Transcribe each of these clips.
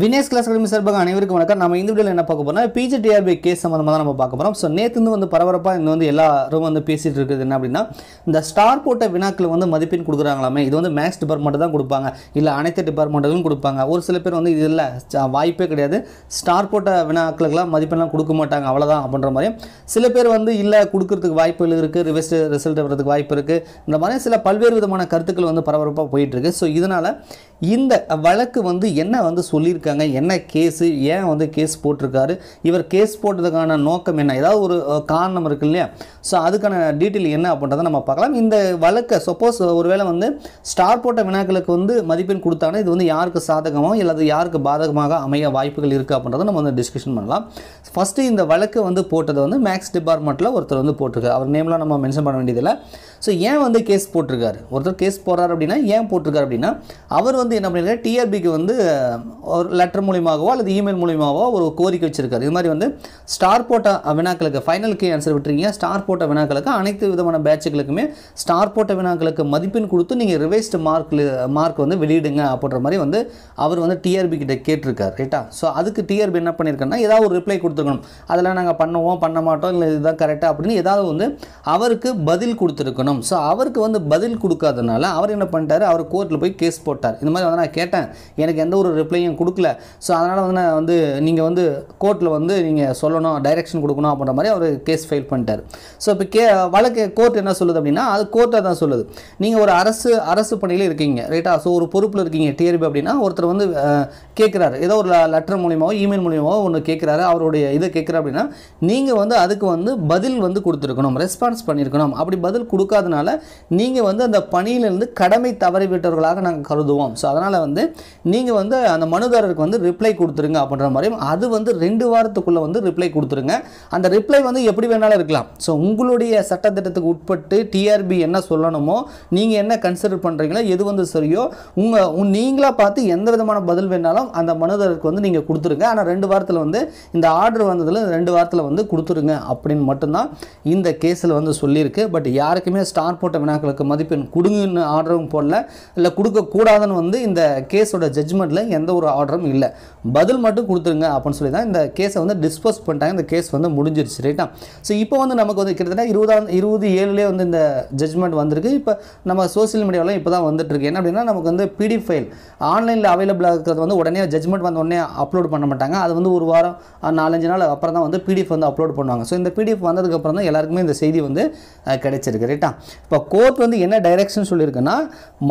Vinesh class academy சார்பாக அனைவருக்கும் வணக்கம் நம்ம இந்த வீடியோவில் என்ன பார்க்க போகிறோம் பிஜிடிஆர்பி கேஸ் சம்மந்தமாக தான் நம்ம பார்க்க போகிறோம் ஸோ நேற்று வந்து பரபரப்பாக இங்கே வந்து எல்லாரும் வந்து பேசிகிட்டு இருக்கிறது என்ன அப்படின்னா இந்த ஸ்டார் போட்ட வினாக்கள் வந்து மதிப்பெண் கொடுக்குறாங்களாமே இது வந்து மேக்ஸ் டிபார்ட்மெண்ட் தான் கொடுப்பாங்க இல்லை அனைத்து டிபார்ட்மெண்ட்டுகளும் கொடுப்பாங்க ஒரு சில பேர் வந்து இது இல்லை வாய்ப்பே கிடையாது ஸ்டார் போட்ட வினாக்களுக்கெல்லாம் மதிப்பெண்லாம் கொடுக்க மாட்டாங்க அவ்வளோதான் அப்படின்ற மாதிரி சில பேர் வந்து இல்லை கொடுக்கறதுக்கு வாய்ப்புகள் இருக்குது ரிவெஸ்ட் ரிசல்ட் வர்றதுக்கு வாய்ப்பு இருக்குது இந்த மாதிரி சில பல்வேறு விதமான கருத்துக்கள் வந்து பரபரப்பாக போயிட்டுருக்கு ஸோ இதனால் இந்த வழக்கு வந்து என்ன வந்து சொல்லியிருக்காங்க என்ன கேஸு ஏன் வந்து கேஸ் போட்டிருக்காரு இவர் கேஸ் போட்டதுக்கான நோக்கம் என்ன ஏதாவது ஒரு காரணம் இருக்கு இல்லையா ஸோ அதுக்கான டீட்டெயில் என்ன அப்படின்றத நம்ம பார்க்கலாம் இந்த வழக்கை சப்போஸ் ஒருவேளை வந்து ஸ்டார் போட்ட வினாக்களுக்கு வந்து மதிப்பெண் கொடுத்தாங்கன்னா இது வந்து யாருக்கு சாதகமோ இல்லாது யாருக்கு பாதகமாக அமைய வாய்ப்புகள் இருக்குது அப்படின்றத நம்ம வந்து டிஸ்கஷன் பண்ணலாம் ஃபஸ்ட்டு இந்த வழக்கு வந்து போட்டது வந்து மேக்ஸ் டிபார்ட்மெண்ட்டில் ஒருத்தர் வந்து போட்டிருக்காரு அவர் நேம்லாம் நம்ம மென்ஷன் பண்ண வேண்டியதில்லை ஸோ ஏன் வந்து கேஸ் போட்டிருக்காரு ஒருத்தர் கேஸ் போடுறாரு அப்படின்னா ஏன் போட்டிருக்காரு அப்படின்னா அவர் வந்து வந்து என்ன பண்ணியிருக்காரு டிஆர்பிக்கு வந்து ஒரு லெட்டர் மூலியமாகவோ அல்லது இமெயில் மூலியமாகவோ ஒரு கோரிக்கை வச்சிருக்காரு இது மாதிரி வந்து ஸ்டார் போட்ட வினாக்களுக்கு ஃபைனல் கே ஆன்சர் விட்டுருக்கீங்க ஸ்டார் போட்ட வினாக்களுக்கு அனைத்து விதமான பேட்சுகளுக்குமே ஸ்டார் போட்ட வினாக்களுக்கு மதிப்பெண் கொடுத்து நீங்கள் ரிவைஸ்டு மார்க்கில் மார்க் வந்து வெளியிடுங்க அப்படின்ற மாதிரி வந்து அவர் வந்து டிஆர்பி கிட்ட கேட்டிருக்காரு ரைட்டா ஸோ அதுக்கு டிஆர்பி என்ன பண்ணியிருக்காருன்னா ஏதாவது ஒரு ரிப்ளை கொடுத்துருக்கணும் அதெல்லாம் நாங்கள் பண்ணுவோம் பண்ண மாட்டோம் இல்லை இதுதான் கரெக்டாக அப்படின்னு ஏதாவது வந்து அவருக்கு பதில் கொடுத்துருக்கணும் ஸோ அவருக்கு வந்து பதில் கொடுக்காதனால அவர் என்ன பண்ணிட்டார் அவர் கோர்ட்டில் போய் கேஸ் போட்டார் இந்த மாதிரி போய் வந்து நான் கேட்டேன் எனக்கு எந்த ஒரு ரிப்ளையும் கொடுக்கல ஸோ அதனால் வந்து நான் வந்து நீங்கள் வந்து கோர்ட்டில் வந்து நீங்கள் சொல்லணும் டைரெக்ஷன் கொடுக்கணும் அப்படின்ற மாதிரி அவர் கேஸ் ஃபைல் பண்ணிட்டார் ஸோ இப்போ கே வழக்கு கோர்ட் என்ன சொல்லுது அப்படின்னா அது கோர்ட்டை தான் சொல்லுது நீங்கள் ஒரு அரசு அரசு பணியில் இருக்கீங்க ரைட்டா ஸோ ஒரு பொறுப்பில் இருக்கீங்க டிஆர்பி அப்படின்னா ஒருத்தர் வந்து கேட்குறாரு ஏதோ ஒரு லெட்டர் மூலியமாகவோ இமெயில் மூலியமாகவோ ஒன்று கேட்குறாரு அவருடைய இதை கேட்குறா அப்படின்னா நீங்கள் வந்து அதுக்கு வந்து பதில் வந்து கொடுத்துருக்கணும் ரெஸ்பான்ஸ் பண்ணியிருக்கணும் அப்படி பதில் கொடுக்காதனால நீங்கள் வந்து அந்த பணியிலிருந்து கடமை தவறிவிட்டவர்களாக நாங்கள் கருதுவோம் ஸோ அதனால் வந்து நீங்கள் வந்து அந்த மனுதாரருக்கு வந்து ரிப்ளை கொடுத்துருங்க அப்படின்ற மாதிரியும் அது வந்து ரெண்டு வாரத்துக்குள்ளே வந்து ரிப்ளை கொடுத்துருங்க அந்த ரிப்ளை வந்து எப்படி வேணாலும் இருக்கலாம் ஸோ உங்களுடைய சட்டத்திட்டத்துக்கு உட்பட்டு டிஆர்பி என்ன சொல்லணுமோ நீங்கள் என்ன கன்சிடர் பண்ணுறீங்களோ எது வந்து சரியோ உங்கள் நீங்களாக பார்த்து எந்த விதமான பதில் வேணாலும் அந்த மனுதாரருக்கு வந்து நீங்கள் கொடுத்துருங்க ஆனால் ரெண்டு வாரத்தில் வந்து இந்த ஆர்டர் வந்ததில் ரெண்டு வாரத்தில் வந்து கொடுத்துருங்க அப்படின்னு மட்டும்தான் இந்த கேஸில் வந்து சொல்லியிருக்கு பட் யாருக்குமே ஸ்டார் போட்ட வினாக்களுக்கு மதிப்பெண் கொடுங்கன்னு ஆர்டரும் போடல இல்லை கொடுக்கக்கூடாதுன்னு வந்து வந்து இந்த கேஸோட ஜட்ஜ்மெண்ட்டில் எந்த ஒரு ஆர்டரும் இல்லை பதில் மட்டும் கொடுத்துருங்க அப்படின்னு சொல்லி தான் இந்த கேஸை வந்து டிஸ்போஸ் பண்ணிட்டாங்க இந்த கேஸ் வந்து முடிஞ்சிருச்சு ரைட்டா ஸோ இப்போ வந்து நமக்கு வந்து கிட்டத்தட்ட இருபதாம் இருபது ஏழுலேயே வந்து இந்த ஜட்ஜ்மெண்ட் வந்திருக்கு இப்போ நம்ம சோசியல் மீடியாவில் இப்போ தான் வந்துட்டுருக்கு என்ன அப்படின்னா நமக்கு வந்து பிடி ஃபைல் ஆன்லைனில் அவைலபிளாக இருக்கிறது வந்து உடனே ஜட்ஜ்மெண்ட் வந்த உடனே அப்லோட் பண்ண மாட்டாங்க அது வந்து ஒரு வாரம் நாலஞ்சு நாள் அப்புறம் தான் வந்து பிடிஎஃப் வந்து அப்லோட் பண்ணுவாங்க ஸோ இந்த பிடிஎஃப் வந்ததுக்கப்புறம் தான் எல்லாருக்குமே இந்த செய்தி வந்து கிடைச்சிருக்கு ரைட்டா இப்போ கோர்ட் வந்து என்ன டைரக்ஷன் சொல்லியிருக்குன்னா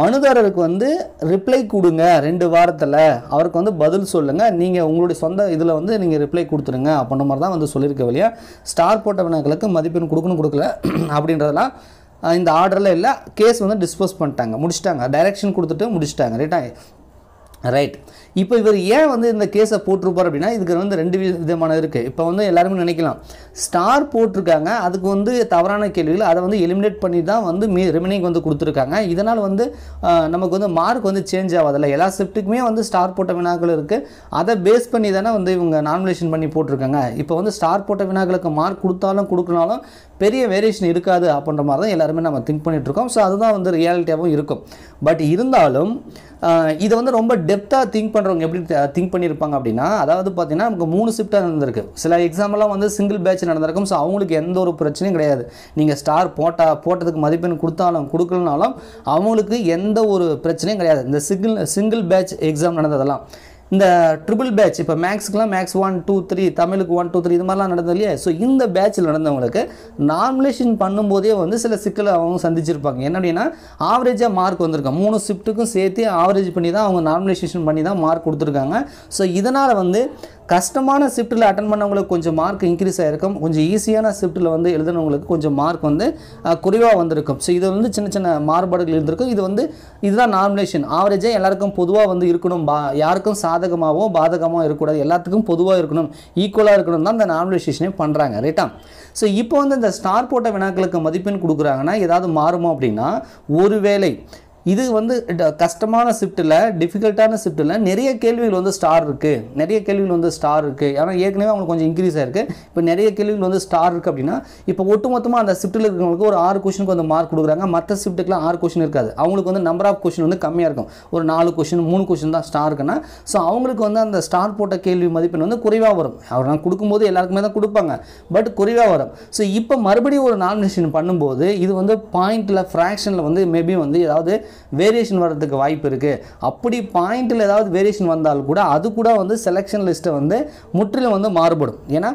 மனுதாரருக்கு வந்து ரிப்ளை ரிப்ளை கொடுங்க ரெண்டு வாரத்தில் அவருக்கு வந்து பதில் சொல்லுங்கள் நீங்கள் உங்களுடைய சொந்த இதில் வந்து நீங்கள் ரிப்ளை கொடுத்துருங்க அப்படின்ற மாதிரி தான் வந்து சொல்லியிருக்க வழியா ஸ்டார் போட்ட வினாக்களுக்கு மதிப்பெண் கொடுக்கணும் கொடுக்கல அப்படின்றதெல்லாம் இந்த ஆர்டரில் இல்லை கேஸ் வந்து டிஸ்போஸ் பண்ணிட்டாங்க முடிச்சிட்டாங்க டைரெக்ஷன் கொடுத்துட்டு முடிச்சிட்டாங்க ரைட்டாக ரைட் இப்போ இவர் ஏன் வந்து இந்த கேஸை போட்டிருப்பார் அப்படின்னா இதுக்கு வந்து ரெண்டு விதமான இருக்குது இப்போ வந்து எல்லாருமே நினைக்கலாம் ஸ்டார் போட்டிருக்காங்க அதுக்கு வந்து தவறான கேள்விகள் அதை வந்து எலிமினேட் பண்ணி தான் வந்து மீ ரிமைனிங் வந்து கொடுத்துருக்காங்க இதனால் வந்து நமக்கு வந்து மார்க் வந்து சேஞ்ச் ஆகாதில்ல எல்லா ஷிஃப்ட்டுக்குமே வந்து ஸ்டார் போட்ட வினாக்கள் இருக்குது அதை பேஸ் பண்ணி தானே வந்து இவங்க நாமினேஷன் பண்ணி போட்டிருக்காங்க இப்போ வந்து ஸ்டார் போட்ட வினாக்களுக்கு மார்க் கொடுத்தாலும் கொடுக்கனாலும் பெரிய வேரியேஷன் இருக்காது அப்படின்ற மாதிரி தான் எல்லாருமே நம்ம திங்க் பண்ணிகிட்ருக்கோம் ஸோ அதுதான் வந்து ரியாலிட்டியாகவும் இருக்கும் பட் இருந்தாலும் இதை வந்து ரொம்ப டெப்த்தாக திங்க் பண்ணுறவங்க எப்படி திங்க் பண்ணியிருப்பாங்க அப்படின்னா அதாவது பார்த்தீங்கன்னா நமக்கு மூணு ஷிஃப்ட்டாக நடந்திருக்கு சில எக்ஸாம்லாம் வந்து சிங்கிள் பேட்ச் நடந்திருக்கும் ஸோ அவங்களுக்கு எந்த ஒரு பிரச்சனையும் கிடையாது நீங்கள் ஸ்டார் போட்டால் போட்டதுக்கு மதிப்பெண் கொடுத்தாலும் கொடுக்கலனாலும் அவங்களுக்கு எந்த ஒரு பிரச்சனையும் கிடையாது இந்த சிங்கிள் சிங்கிள் பேட்ச் எக்ஸாம் நடந்ததெல்லாம் இந்த ட்ரிபிள் பேட்ச் இப்போ மேக்ஸ்க்குலாம் மேக்ஸ் ஒன் டூ த்ரீ தமிழுக்கு ஒன் டூ த்ரீ இது மாதிரிலாம் நடந்தது இல்லையா ஸோ இந்த பேட்சில் நடந்தவங்களுக்கு நார்மலேஷன் பண்ணும்போதே வந்து சில சிக்கலை அவங்க சந்திச்சிருப்பாங்க என்ன அப்படின்னா ஆவரேஜாக மார்க் வந்திருக்காங்க மூணு ஷிஃப்ட்டுக்கும் சேர்த்து ஆவரேஜ் பண்ணி தான் அவங்க நார்மலைசேஷன் பண்ணி தான் மார்க் கொடுத்துருக்காங்க ஸோ இதனால் வந்து கஷ்டமான ஷிஃப்ட்டில் அட்டன் பண்ணவங்களுக்கு கொஞ்சம் மார்க் இன்க்ரீஸ் ஆகிருக்கும் கொஞ்சம் ஈஸியான ஷிஃப்ட்டில் வந்து எழுதுனவங்களுக்கு கொஞ்சம் மார்க் வந்து குறைவாக வந்திருக்கும் ஸோ இது வந்து சின்ன சின்ன மாறுபாடுகள் இருந்திருக்கும் இது வந்து இதுதான் நார்மலேஷன் ஆவரேஜாக எல்லாருக்கும் பொதுவாக வந்து இருக்கணும் பா யாருக்கும் சாதகமாகவும் பாதகமாகவும் இருக்கக்கூடாது எல்லாத்துக்கும் பொதுவாக இருக்கணும் ஈக்குவலாக இருக்கணும் தான் இந்த நார்மலைசேஷனே பண்ணுறாங்க ரைட்டா ஸோ இப்போ வந்து இந்த ஸ்டார் போட்ட வினாக்களுக்கு மதிப்பெண் கொடுக்குறாங்கன்னா ஏதாவது மாறுமோ அப்படின்னா ஒருவேளை இது வந்து கஷ்டமான ஷிஃப்ட்டில் டிஃபிகல்ட்டான ஷிஃப்ட்டில் நிறைய கேள்விகள் வந்து ஸ்டார் இருக்குது நிறைய கேள்விகள் வந்து ஸ்டார் இருக்குது ஏன்னா ஏற்கனவே அவங்களுக்கு கொஞ்சம் இன்க்ரீஸ் ஆயிருக்கு இப்போ நிறைய கேள்விகள் வந்து ஸ்டார் இருக்குது அப்படின்னா இப்போ ஒட்டுமொத்தமாக அந்த ஷிஃப்ட்டில் இருக்கிறவங்களுக்கு ஒரு ஆறு கொஷனுக்கு வந்து மார்க் கொடுக்குறாங்க மற்ற ஷிஃப்ட்டுக்குலாம் ஆறு கொஷின் இருக்காது அவங்களுக்கு வந்து நம்பர் ஆஃப் கொஷின் வந்து கம்மியாக இருக்கும் ஒரு நாலு கொஷின் மூணு கொஷின் தான் ஸ்டார் இருக்குன்னா ஸோ அவங்களுக்கு வந்து அந்த ஸ்டார் போட்ட கேள்வி மதிப்பெண் வந்து குறைவாக வரும் அவர் நான் கொடுக்கும்போது எல்லாருக்குமே தான் கொடுப்பாங்க பட் குறைவாக வரும் ஸோ இப்போ மறுபடியும் ஒரு நாமினேஷன் பண்ணும்போது இது வந்து பாயிண்டில் ஃப்ராக்ஷனில் வந்து மேபி வந்து ஏதாவது வேரியேஷன் வர்றதுக்கு வாய்ப்பு இருக்குது அப்படி பாயிண்டில் ஏதாவது வேரியேஷன் வந்தாலும் கூட அது கூட வந்து செலெக்ஷன் லிஸ்ட்டை வந்து முற்றிலும் வந்து மாறுபடும் ஏன்னா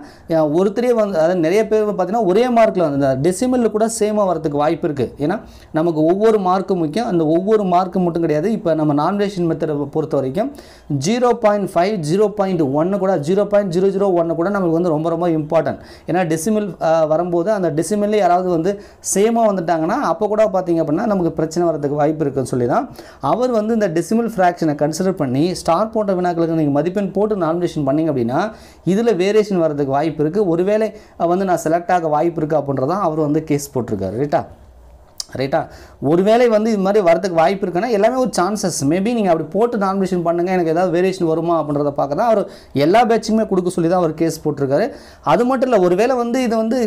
ஒருத்தரே வந்து அதாவது நிறைய பேர் பார்த்திங்கன்னா ஒரே மார்க்கில் வந்து டெசிமலில் கூட சேமாக வரதுக்கு வாய்ப்பு இருக்குது ஏன்னா நமக்கு ஒவ்வொரு மார்க்கு முக்கியம் அந்த ஒவ்வொரு மார்க்கு மட்டும் கிடையாது இப்போ நம்ம நான்வேஷன் மெத்தடை பொறுத்த வரைக்கும் zero point five zero point ஒன்று கூட ஜீரோ பாயிண்ட் ஜீரோ ஜீரோ ஒன்று கூட நமக்கு வந்து ரொம்ப ரொம்ப இம்பார்ட்டன்ட் ஏன்னா டெசிமல் வரும்போது அந்த டெசிமல்லே யாராவது வந்து சேமாக வந்துட்டாங்கன்னா அப்போ கூட பார்த்திங்க அப்படின்னா நமக்கு பிரச்சனை வரதுக்கு வாய்ப்பு இருக்குன்னு சொல்லி தான் அவர் வந்து இந்த டெசிமல் ஃப்ராக்ஷனை கன்சிடர் பண்ணி ஸ்டார் போட்ட வினாக்களுக்கு நீங்கள் மதிப்பெண் போட்டு நாமினேஷன் பண்ணிங்க அப்படின்னா இதில் வேரியேஷன் வரதுக்கு வாய்ப்பு இருக்குது ஒருவேளை வந்து நான் செலக்ட் ஆக வாய்ப்பு இருக்குது அப்படின்றதான் அவர் வந்து கேஸ் போட்டிருக்காரு ரைட்டா ரைட்டா ஒருவேளை வந்து இது மாதிரி வரதுக்கு வாய்ப்பு இருக்குன்னா எல்லாமே ஒரு சான்சஸ் மேபி நீங்கள் அப்படி போட்டு நாமினேஷன் பண்ணுங்கள் எனக்கு ஏதாவது வேரியேஷன் வருமா அப்படின்றத பார்க்க தான் அவர் எல்லா பேட்சுமே கொடுக்க சொல்லி தான் அவர் கேஸ் போட்டிருக்காரு அது மட்டும் இல்லை ஒருவேளை வந்து இது வந்து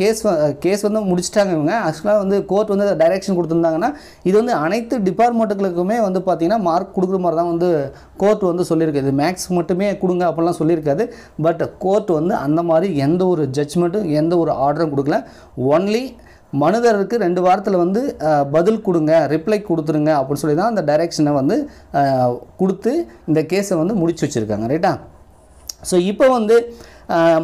கேஸ் கேஸ் வந்து முடிச்சிட்டாங்க இவங்க ஆக்சுவலாக வந்து கோர்ட் வந்து டைரக்ஷன் கொடுத்துருந்தாங்கன்னா இது வந்து அனைத்து டிபார்ட்மெண்ட்டுகளுக்குமே வந்து பார்த்திங்கன்னா மார்க் கொடுக்குற மாதிரி தான் வந்து கோர்ட் வந்து சொல்லியிருக்காது மேக்ஸ் மட்டுமே கொடுங்க அப்படிலாம் சொல்லியிருக்காது பட் கோர்ட் வந்து அந்த மாதிரி எந்த ஒரு ஜட்ஜ்மெண்ட்டும் எந்த ஒரு ஆர்டரும் கொடுக்கல ஒன்லி மனுதருக்கு ரெண்டு வாரத்தில் வந்து பதில் கொடுங்க ரிப்ளை கொடுத்துருங்க அப்படின்னு சொல்லி தான் அந்த டைரெக்ஷனை வந்து கொடுத்து இந்த கேஸை வந்து முடிச்சு வச்சுருக்காங்க ரைட்டா ஸோ இப்போ வந்து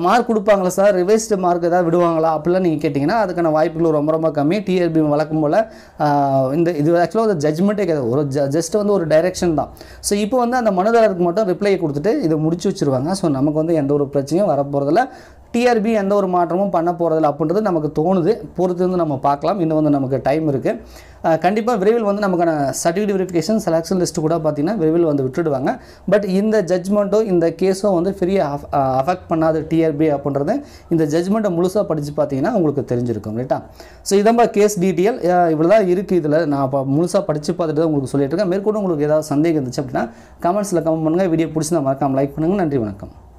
மார்க் கொடுப்பாங்களா சார் ரிவைஸ்டு மார்க் ஏதாவது விடுவாங்களா அப்படிலாம் நீங்கள் கேட்டிங்கன்னா அதுக்கான வாய்ப்புகள் ரொம்ப ரொம்ப கம்மி டிஆர்பி வளர்க்கும் போல் இந்த இது ஆக்சுவலாக ஒரு ஜட்மெண்ட்டே கிடையாது ஒரு ஜ ஜஸ்ட் வந்து ஒரு டைரெக்ஷன் தான் ஸோ இப்போ வந்து அந்த மனுதாரருக்கு மட்டும் ரிப்ளை கொடுத்துட்டு இதை முடிச்சு வச்சுருவாங்க ஸோ நமக்கு வந்து எந்த ஒரு பிரச்சனையும் வரப்போகிறதில்ல டிஆர்பி எந்த ஒரு மாற்றமும் பண்ண போகிறதில்ல அப்படின்றது நமக்கு தோணுது பொறுத்து வந்து நம்ம பார்க்கலாம் இன்னும் வந்து நமக்கு டைம் இருக்குது கண்டிப்பாக விரைவில் வந்து நமக்கான சர்டிஃபிகேட் வெரிஃபிகேஷன் செலக்ஷன் லிஸ்ட் கூட பார்த்திங்கன்னா விரைவில் வந்து விட்டுடுவாங்க பட் இந்த ஜட்மெண்ட்டோ இந்த கேஸோ வந்து ஃப்ரீயாக அஃபெக்ட் பண்ணாது டிஆர்பி அப்படின்றது இந்த ஜட்மெண்ட்டை முழுசாக படித்து பார்த்தீங்கன்னா உங்களுக்கு தெரிஞ்சிருக்கும் ரைட்டா ஸோ இதம்பா கேஸ் டீட்டெயில் இவ்வளோ தான் இருக்குது இதில் நான் இப்போ முழுசாக படித்து பார்த்துட்டு தான் உங்களுக்கு சொல்லிட்டு இருக்கேன் மேற்கொண்டு உங்களுக்கு ஏதாவது சந்தேகம் இருந்துச்சு அப்படின்னா கமெண்ட்ஸில் கமெண்ட் பண்ணுங்கள் வீடியோ பிடிச்சிருந்தா மறக்காமல் லைக் பண்ணுங்கள் நன்றி வணக்கம்